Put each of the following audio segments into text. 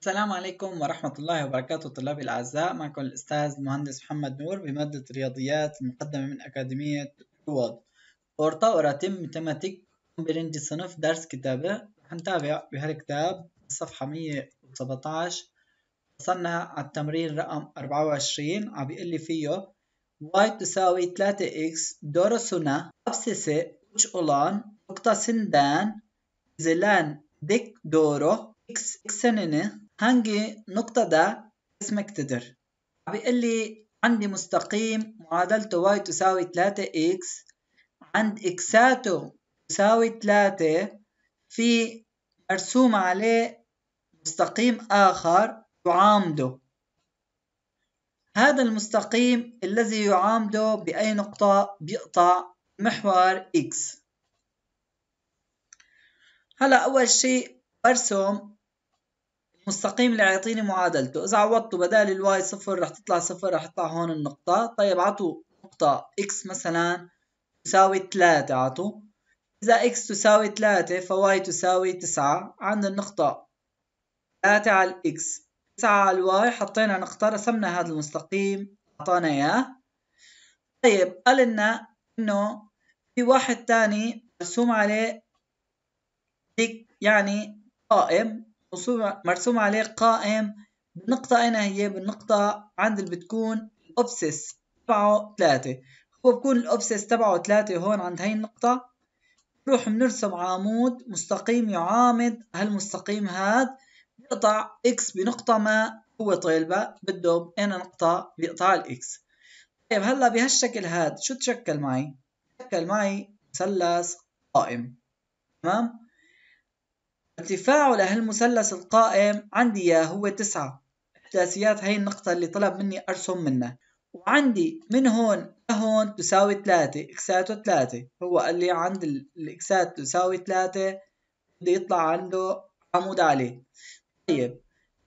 السلام عليكم ورحمة الله وبركاته طلابي الأعزاء معكم الأستاذ المهندس محمد نور بمادة رياضيات المقدمة من أكاديمية رواد أورطا أوراتيم ميتماتيك برنج صنف درس كتابة هنتابع بهالكتاب صفحة 117 وصلنا على التمرين رقم 24 عم بيقول لي فيه y تساوي 3x دورسنا abscisi uç olan noktasından çizilen dik دورو x هنجي نقطة دا hangi noktada عم بيقول لي عندي مستقيم معادلته y تساوي 3x عند اكساته تساوي 3 في مرسوم عليه مستقيم آخر يعامده هذا المستقيم الذي يعامده بأي نقطة بيقطع محور X هلا أول شيء برسم المستقيم اللي يعطيني معادلته إذا عوضته بدال الواي صفر رح تطلع صفر رح تطلع هون النقطة طيب عطوا نقطة X مثلا تساوي 3 عطوا إذا X تساوي 3 فواي تساوي 9 عند النقطة 3 على الإكس تسعة على الواي حطينا نختار رسمنا هذا المستقيم اعطانا اياه طيب قال لنا انه في واحد تاني مرسوم عليه يعني قائم مرسوم عليه قائم بالنقطة أين هي؟ بالنقطة عند اللي بتكون الأوبسيس تبعه ثلاثة هو بكون الأوبسيس تبعه ثلاثة هون عند هاي النقطة نروح بنرسم عمود مستقيم يعامد هالمستقيم هاد بيقطع اكس بنقطة ما هو طالبة بده ان نقطة بيقطع الاكس طيب هلا بهالشكل هاد شو تشكل معي؟ تشكل معي مثلث قائم تمام؟ ارتفاعه لهالمثلث القائم عندي اياه هو تسعة احداثيات هي النقطة اللي طلب مني ارسم منها وعندي من هون لهون تساوي ثلاثة اكساته ثلاثة هو قال لي عند الاكسات تساوي ثلاثة بده يطلع عنده عمود عليه طيب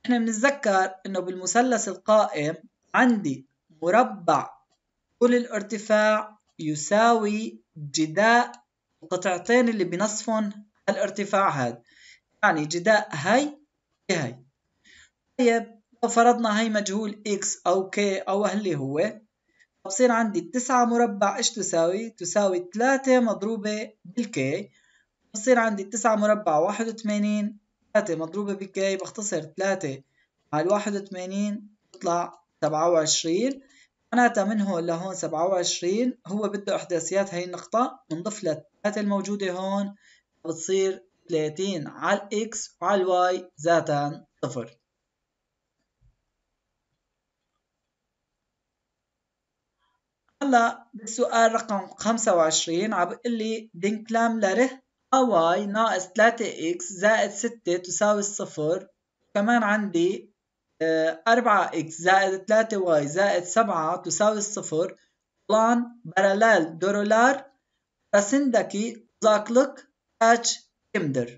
احنا بنتذكر انه بالمثلث القائم عندي مربع كل الارتفاع يساوي جداء القطعتين اللي بنصفهم الارتفاع هذا يعني جداء هاي هاي طيب لو فرضنا هاي مجهول x او k او اللي هو بصير عندي 9 مربع ايش تساوي؟ تساوي 3 مضروبة بالكي بصير عندي 9 مربع 81 ثلاثة مضروبة بكي بختصر ثلاثة مع الواحد وثمانين بطلع سبعة وعشرين معناتها من هون لهون سبعة وعشرين هو بده إحداثيات هاي النقطة بنضيف لها الثلاثة الموجودة هون بتصير ثلاثين على الإكس وعلى الواي ذاتا صفر هلا بالسؤال رقم خمسة وعشرين عم بيقول لي دينكلام لره y ناقص 3x زائد 6 تساوي الصفر كمان عندي 4x آه، زائد 3y زائد 7 تساوي الصفر plan paralel دورولار arasındaki زاكلك اتش kimdir?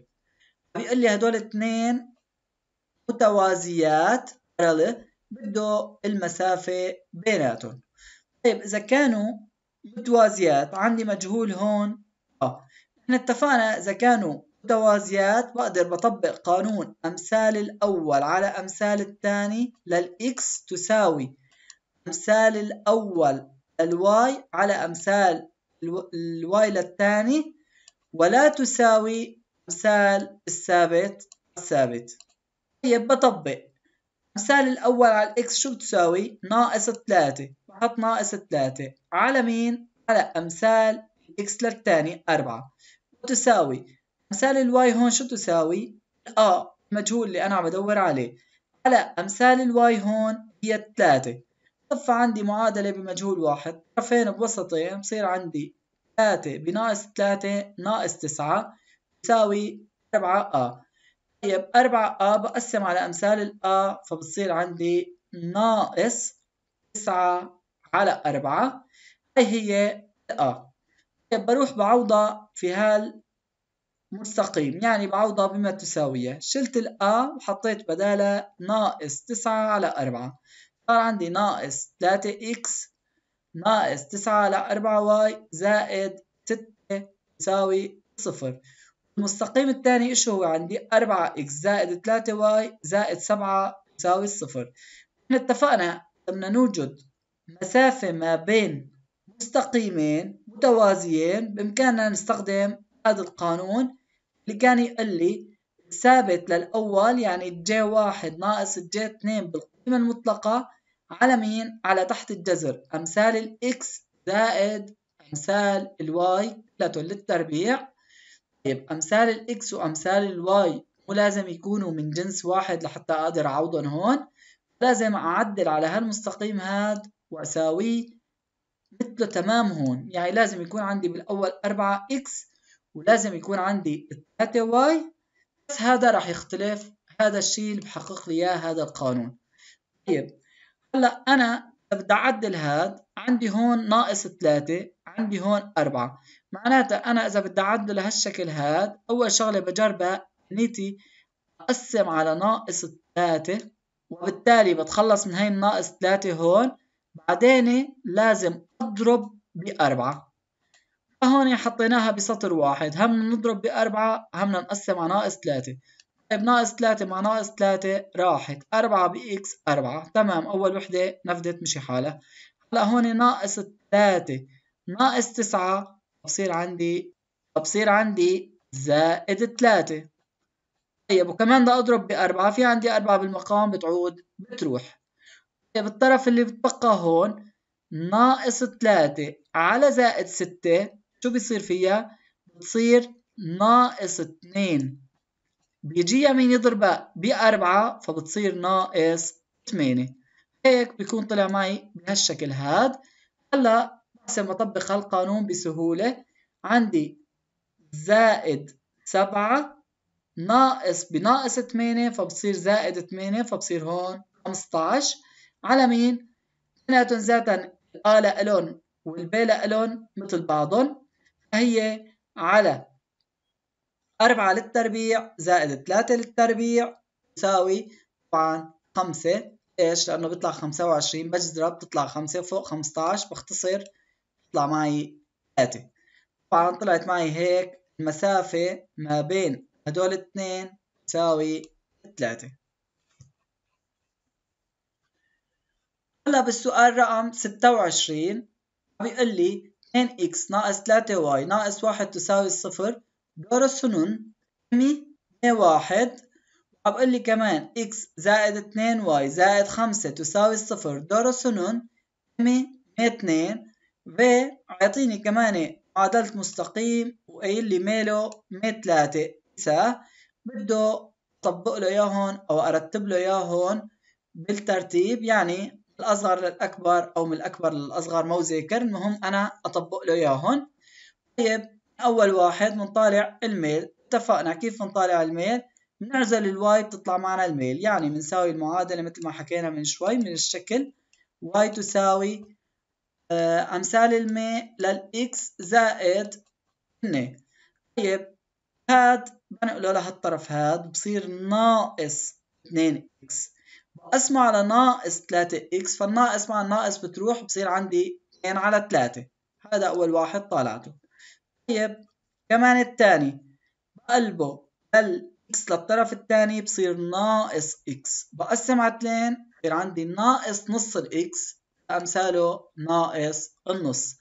بيقول لي هدول اثنين متوازيات parallel بده المسافة بيناتهم طيب إذا كانوا متوازيات عندي مجهول هون احنا اتفقنا إذا كانوا متوازيات بقدر بطبق قانون أمثال الأول على أمثال الثاني للإكس تساوي أمثال الأول للواي على أمثال الواي للثاني ولا تساوي أمثال الثابت الثابت طيب بطبق امثال الأول على الإكس شو بتساوي؟ ناقص 3 بحط ناقص 3 على مين؟ على أمثال الإكس للثاني 4 تساوي امثال الواي هون شو تساوي اه المجهول اللي انا عم بدور عليه على امثال الواي هون هي 3 صفى عندي معادله بمجهول واحد طرفين بوسطين بصير عندي 3 بناقص 3 ناقص 9 تساوي 4 آ طيب 4 آ بقسم على أمثال الآ فبصير عندي ناقص 9 على 4 هي هي الآ طيب، بروح بعوضة في هال مستقيم يعني بعوضة بما تساويه شلت الأ وحطيت بدالها ناقص 9 على 4 صار عندي ناقص 3x ناقص 9 على 4y زائد 6 تساوي 0 المستقيم الثاني ايش هو عندي 4x زائد 3y زائد 7 تساوي 0 احنا اتفقنا بدنا نوجد مسافة ما بين مستقيمين متوازيين بإمكاننا نستخدم هذا القانون اللي كان يقول لي ثابت للأول يعني جي واحد ناقص جي اتنين بالقيمة المطلقة على مين؟ على تحت الجذر أمثال الإكس زائد أمثال الواي كلته للتربيع طيب أمثال الإكس وأمثال الواي مو لازم يكونوا من جنس واحد لحتى أقدر أعوضهم هون لازم أعدل على هالمستقيم هاد وأساويه مثله تمام هون يعني لازم يكون عندي بالأول 4 إكس ولازم يكون عندي 3 واي بس هذا راح يختلف هذا الشيء اللي بحقق لي إياه هذا القانون طيب هلا أنا بدي أعدل هاد عندي هون ناقص 3 عندي هون 4 معناتها أنا إذا بدي أعدله لهالشكل هاد أول شغلة بجربها نيتي أقسم على ناقص 3 وبالتالي بتخلص من هي الناقص 3 هون بعدين لازم اضرب بأربعة فهون حطيناها بسطر واحد هم نضرب بأربعة هم نقسم على ناقص ثلاثة طيب ناقص ثلاثة مع ناقص ثلاثة راحت أربعة بإكس أربعة تمام أول وحدة نفذت مشي حالها هلا هون ناقص ثلاثة ناقص تسعة بصير عندي بصير عندي زائد ثلاثة طيب وكمان بدي أضرب بأربعة في عندي أربعة بالمقام بتعود بتروح طيب الطرف اللي بتبقى هون ناقص 3 على زائد 6 شو بيصير فيها؟ بتصير ناقص 2 بيجيها مين يضربها ب 4 فبتصير ناقص 8 هيك بيكون طلع معي بهالشكل هاد هلا بس ما بطبق هالقانون بسهولة عندي زائد 7 ناقص بناقص 8 فبصير زائد 8 فبصير هون 15 على مين؟ اثنيناتهم ذاتا الآلا ألون والبيلا ألون مثل بعضهم فهي على أربعة للتربيع زائد 3 للتربيع تساوي طبعا خمسة إيش لأنه بيطلع خمسة وعشرين بتطلع خمسة فوق خمستاش بختصر بيطلع معي 3 طبعا طلعت معي هيك المسافة ما بين هدول الاثنين تساوي 3 هلا بالسؤال رقم 26 بيقول لي 2x ناقص 3y ناقص 1 تساوي الصفر دور السنون قيمة 1 وعم بقول لي كمان x زائد 2y زائد 5 تساوي الصفر دور السنون قيمة 2 وعيعطيني كمان معادلة مستقيم وقايل لي ميلو مي 103 إسا بده طبق له اياه او ارتب له اياه بالترتيب يعني الأصغر للأكبر أو من الأكبر للأصغر مو زي كرن المهم أنا أطبق له هون طيب أول واحد بنطالع الميل اتفقنا كيف بنطالع الميل بنعزل الواي بتطلع معنا الميل يعني بنساوي المعادلة مثل ما حكينا من شوي من الشكل واي تساوي آه، أمثال المي للإكس زائد هن طيب هاد بنقله لهالطرف هاد بصير ناقص 2 إكس بقسمه على ناقص 3x فالناقص مع الناقص بتروح بصير عندي 2 على 3 هذا أول واحد طالعته طيب كمان الثاني بقلبه بل x للطرف الثاني بصير ناقص x بقسم على 2 بصير عندي ناقص نص الاكس أمثاله ناقص النص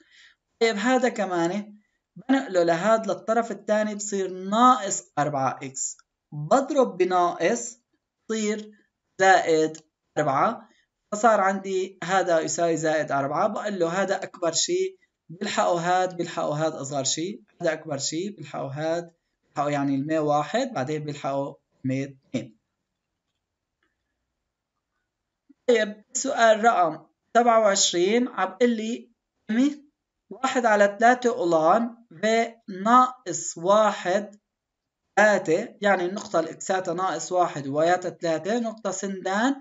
طيب هذا كمان بنقله لهذا للطرف الثاني بصير ناقص 4x بضرب بناقص بصير زائد 4 فصار عندي هذا يساوي زائد 4 بقول له هذا أكبر شيء بيلحقوا هاد بيلحقوا هاد أصغر شيء هذا أكبر شيء بيلحقوا هاد بيلحقوا يعني المية واحد بعدين بيلحقوا المية اثنين طيب سؤال رقم 27 عم بقول لي واحد على ثلاثة أولان في ناقص واحد 3 يعني النقطة الإكساتة ناقص واحد وياتا 3 نقطة سندان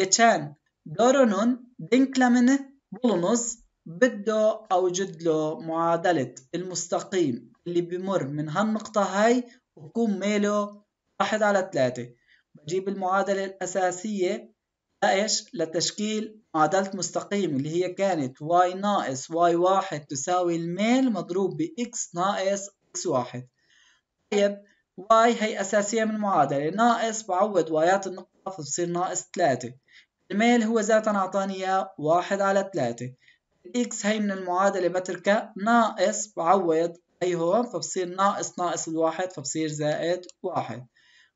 geçen دورونون denklemini bulunuz. بده أوجد له معادلة المستقيم اللي بمر من هالنقطة هاي وبكون ميله واحد على ثلاثة بجيب المعادلة الأساسية لإيش؟ لتشكيل معادلة مستقيم اللي هي كانت y ناقص y واحد تساوي الميل مضروب ب x ناقص x واحد طيب واي هي أساسية من المعادلة ناقص بعوض وايات النقطة فبصير ناقص 3 الميل هو ذاتا أعطاني إياه 1 على 3 الإكس هي من المعادلة بتركها ناقص بعوض هي هون فبصير ناقص ناقص الواحد فبصير زائد واحد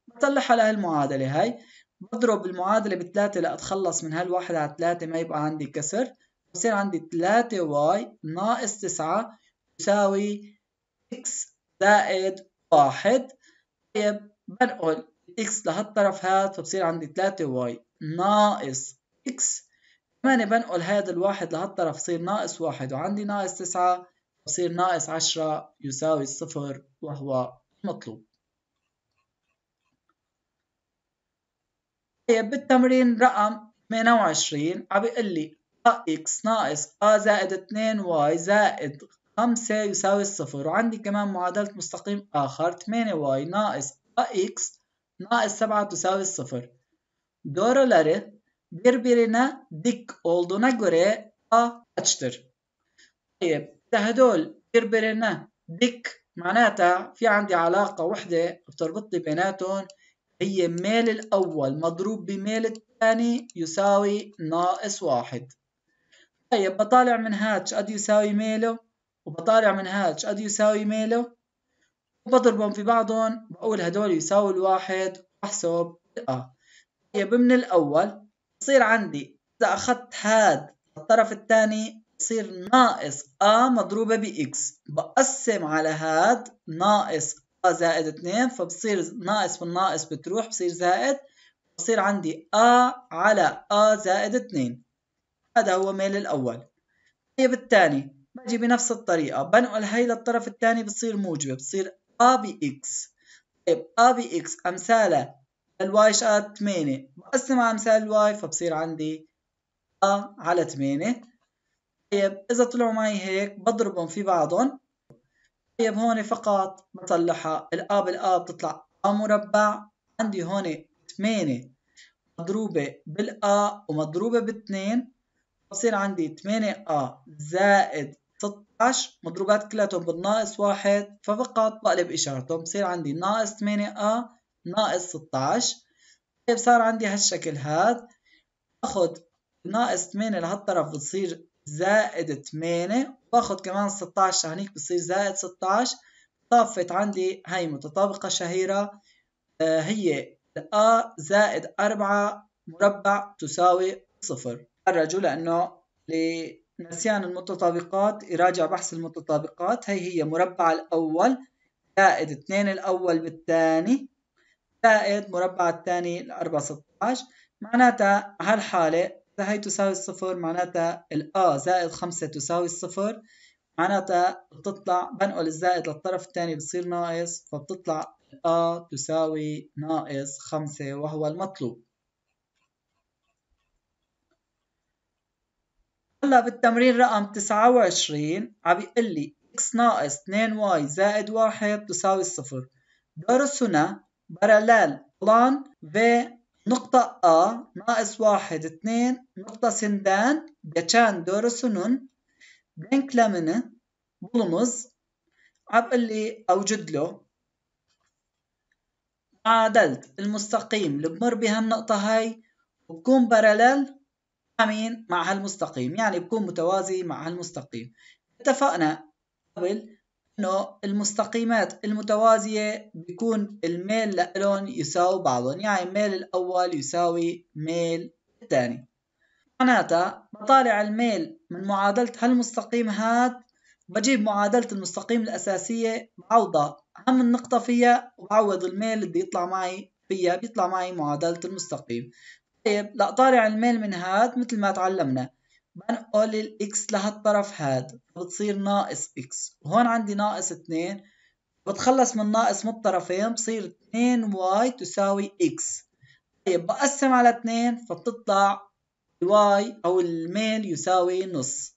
بطلع على هالمعادلة هاي بضرب المعادلة بثلاثة لأتخلص من هالواحد على ثلاثة ما يبقى عندي كسر بصير عندي ثلاثة واي ناقص تسعة يساوي اكس زائد واحد طيب بنقل الاكس لهالطرف هاد فبصير عندي 3 واي ناقص اكس كمان بنقل هذا الواحد لهالطرف بصير ناقص واحد وعندي ناقص تسعة بصير ناقص عشرة يساوي الصفر وهو مطلوب طيب بالتمرين رقم 28 عم بيقول لي اكس ناقص ا زائد 2 واي زائد 5 يساوي الصفر وعندي كمان معادلة مستقيم آخر 8y ناقص ax ناقص 7 تساوي الصفر. Doğruları birbirine dik olduğuna göre a kaçtır? طيب إذا هدول birbirine dik معناتها في عندي علاقة وحدة بتربطني بيناتهم هي ميل الأول مضروب بميل الثاني يساوي ناقص واحد. طيب بطالع من هاتش قد يساوي ميله؟ وبطالع من هاد شقد يساوي ميله وبضربهم في بعضهم بقول هدول يساوي الواحد واحسب اه طيب من الأول بصير عندي إذا أخذت هاد الطرف الثاني بصير ناقص A مضروبة بإكس بقسم على هاد ناقص A زائد 2 فبصير ناقص بالناقص بتروح بصير زائد بصير عندي A على A زائد 2 هذا هو ميل الأول طيب الثاني باجي بنفس الطريقة بنقل هاي للطرف الثاني بتصير موجبة بتصير A X طيب A X أمثالها الواي شقت 8 بقسمها أمثال الواي فبصير عندي A على 8 طيب إذا طلعوا معي هيك بضربهم في بعضهم طيب هون فقط بطلعها الآ بالآ بتطلع A مربع عندي هون 8 مضروبة بالآ ومضروبة بالاثنين بصير عندي 8 a زائد 16 مضروبات كلياتهم بالناقص واحد ففقط بقلب إشارتهم بصير عندي ناقص 8A ناقص 16 طيب صار عندي هالشكل هاد باخد ناقص 8 لهالطرف بتصير زائد 8 باخد كمان 16 هنيك بتصير زائد 16 طافت عندي هاي متطابقة شهيرة آه هي A زائد 4 مربع تساوي صفر خرجوا لأنه نسيان المتطابقات يراجع بحث المتطابقات هي هي مربع الأول زائد اثنين الأول بالثاني زائد مربع الثاني الأربعة 16 معناتها هالحالة إذا هي تساوي الصفر معناتها الأ زائد خمسة تساوي الصفر معناتها بتطلع بنقل الزائد للطرف الثاني بصير ناقص فبتطلع الأ تساوي ناقص خمسة وهو المطلوب هلا بالتمرين رقم 29 عم بيقول لي x ناقص 2y زائد 1 تساوي الصفر هنا بارلال بلان في نقطة A ناقص واحد اثنين noktasından geçen doğrusunun denklemini bulunuz. عم لي أوجد له معادلة المستقيم اللي بمر بهالنقطة هاي وبكون باراليل مين؟ مع هالمستقيم يعني بكون متوازي مع هالمستقيم اتفقنا قبل انه المستقيمات المتوازية بيكون الميل لإلهم يساوي بعضهم يعني الميل الاول يساوي ميل الثاني معناتها بطالع الميل من معادلة هالمستقيم هاد بجيب معادلة المستقيم الأساسية بعوضها أهم النقطة فيها وبعوض الميل اللي بيطلع معي فيها بيطلع معي معادلة المستقيم طيب لا طالع الميل من هاد مثل ما تعلمنا بنقل الإكس لهالطرف هاد فبتصير ناقص إكس وهون عندي ناقص 2 بتخلص من ناقص من الطرفين بصير 2 واي تساوي اكس طيب بقسم على 2 فبتطلع الواي أو الميل يساوي نص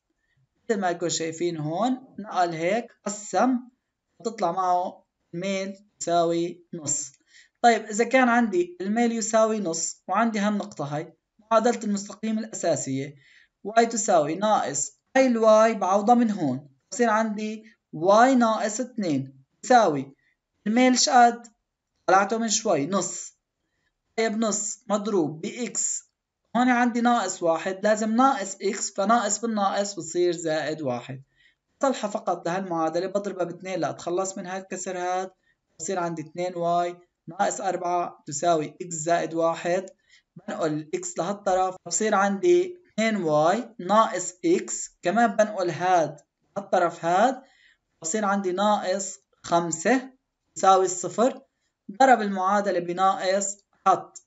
مثل ما انكم شايفين هون نقل هيك قسم بتطلع معه الميل تساوي نص طيب إذا كان عندي الميل يساوي نص وعندي هالنقطة هاي معادلة المستقيم الأساسية y تساوي ناقص هاي الواي بعوضها من هون بصير عندي y ناقص 2 يساوي الميل شقد طلعته من شوي نص طيب نص مضروب x هون عندي ناقص واحد لازم ناقص x فناقص بالناقص بصير زائد واحد بصلحها فقط لهالمعادلة بضربها باثنين لأتخلص من هالكسر هاد بصير عندي 2y ناقص 4 تساوي x زائد 1 بنقل x لهالطرف بصير عندي 2y ناقص x كمان بنقل هاد هالطرف هاد بصير عندي ناقص 5 تساوي الصفر ضرب المعادلة بناقص حط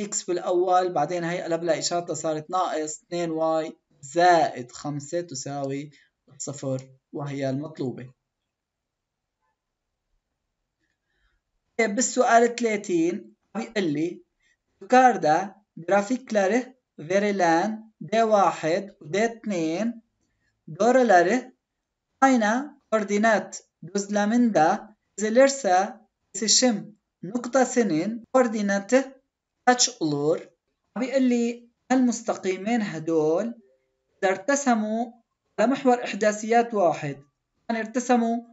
x بالاول بعدين هي قلب لها اشارتها صارت ناقص 2y زائد 5 تساوي الصفر وهي المطلوبة بالسؤال 30 بيقول لي كاردا جرافيكلاره فيريلان دي واحد ودي اثنين دور لاري دورلاره أين koordinat düzleminde dizilirse نقطة سنين كوردينات تاتش اولور بيقول لي هالمستقيمين هدول إذا ارتسموا على محور إحداثيات واحد يعني ارتسموا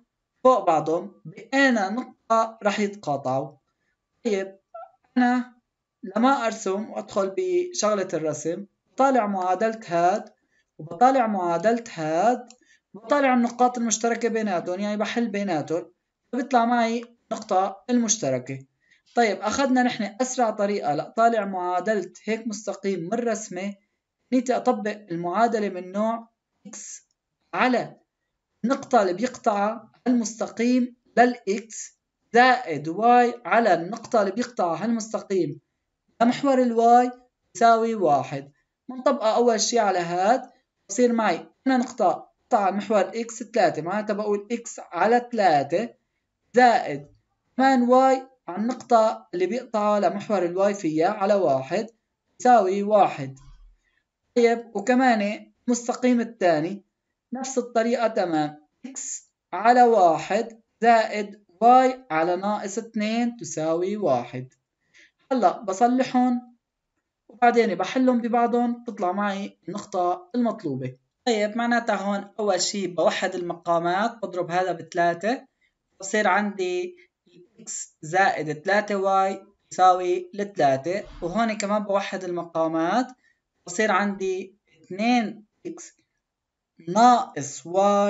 فوق بعضهم بقينا نقطة رح يتقاطعوا طيب أنا لما أرسم وأدخل بشغلة الرسم بطالع معادلة هاد وبطالع معادلة هاد بطالع النقاط المشتركة بيناتهم يعني بحل بيناتهم فبيطلع معي النقطة المشتركة طيب أخذنا نحن أسرع طريقة لأطالع معادلة هيك مستقيم من رسمة نيتي أطبق المعادلة من نوع x على النقطة اللي بيقطعها المستقيم للإكس زائد واي على النقطة اللي بيقطعها المستقيم لمحور الواي يساوي واحد منطبقة أول شي على هاد بصير معي أنا نقطة قطع محور إكس تلاتة معناتها بقول إكس على تلاتة زائد كمان واي على النقطة اللي بيقطعها لمحور الواي فيها على واحد يساوي واحد طيب وكمان المستقيم الثاني نفس الطريقة تمام إكس على واحد زائد واي على ناقص اتنين تساوي واحد هلا بصلحهم وبعدين بحلهم ببعضهم بتطلع معي النقطة المطلوبة طيب معناتها هون أول شي بوحد المقامات بضرب هذا بثلاثة بصير عندي x زائد 3y تساوي لثلاثة وهون كمان بوحد المقامات بصير عندي 2x ناقص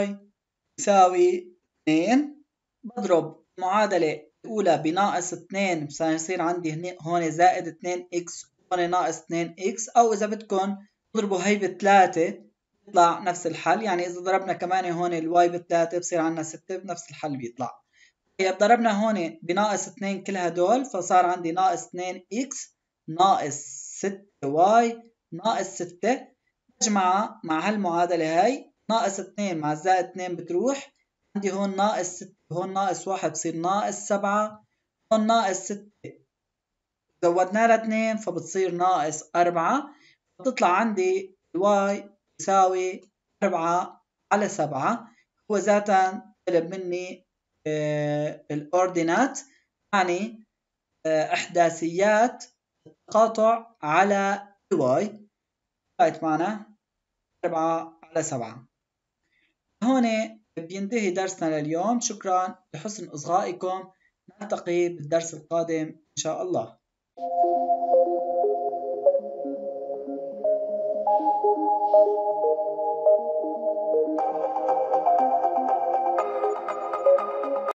y يساوي 2 بضرب المعادلة الأولى بناقص 2 يصير عندي هون زائد 2 إكس هون ناقص 2 إكس أو إذا بدكم تضربوا هي بثلاثة بيطلع نفس الحل يعني إذا ضربنا كمان هون الواي بثلاثة بصير عندنا 6 بنفس الحل بيطلع طيب ضربنا هون بناقص 2 كل هدول فصار عندي ناقص 2 إكس ناقص 6 واي ناقص 6 مجمعة مع هالمعادلة هاي ناقص 2 مع زائد 2 بتروح عندي هون ناقص 6 هون ناقص 1 بصير ناقص 7 هون ناقص 6 زودناها لها 2 فبتصير ناقص 4 بتطلع عندي الواي يساوي 4 على 7 هو ذاتا طلب مني آه الاوردينات يعني آه احداثيات التقاطع على الواي طلعت معنا 4 على 7 هون بينتهي درسنا لليوم شكرا لحسن إصغائكم نلتقي بالدرس القادم إن شاء الله